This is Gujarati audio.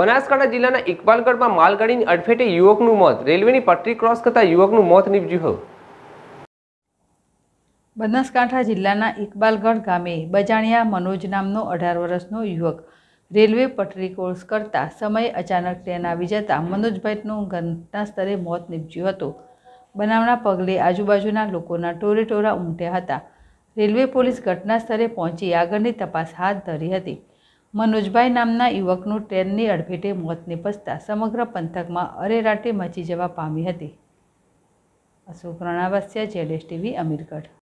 બનાસકાંઠા જિલ્લાના ઇકબાલગઢમાં માલગાડીની અડફેટે યુવકનું મોત રેલવેની પટરી ક્રોસ કરતા યુવકનું મોત નીપજ્યું હતું બનાસકાંઠા જિલ્લાના ઇકબાલગઢ ગામે બજાણિયા મનોજ નામનો અઢાર વર્ષનો યુવક રેલવે પટરી કોર્સ કરતા સમયે અચાનક ટ્રેન આવી જતાં મનોજભાઈનું ઘટના સ્થળે મોત નીપજ્યું હતું બનાવના પગલે આજુબાજુના લોકોના ટોરેટોરા ઉમટ્યા હતા રેલવે પોલીસ ઘટના સ્થળે પહોંચી આગળની તપાસ હાથ ધરી હતી મનોજભાઈ નામના યુવકનું ટ્રેનની અડફેટે મોત નિપજતા સમગ્ર પંથકમાં અરેરાટી મચી જવા પામી હતી અશોક રણાવાસ્યા જેડેશ ટીવી અમીરગઢ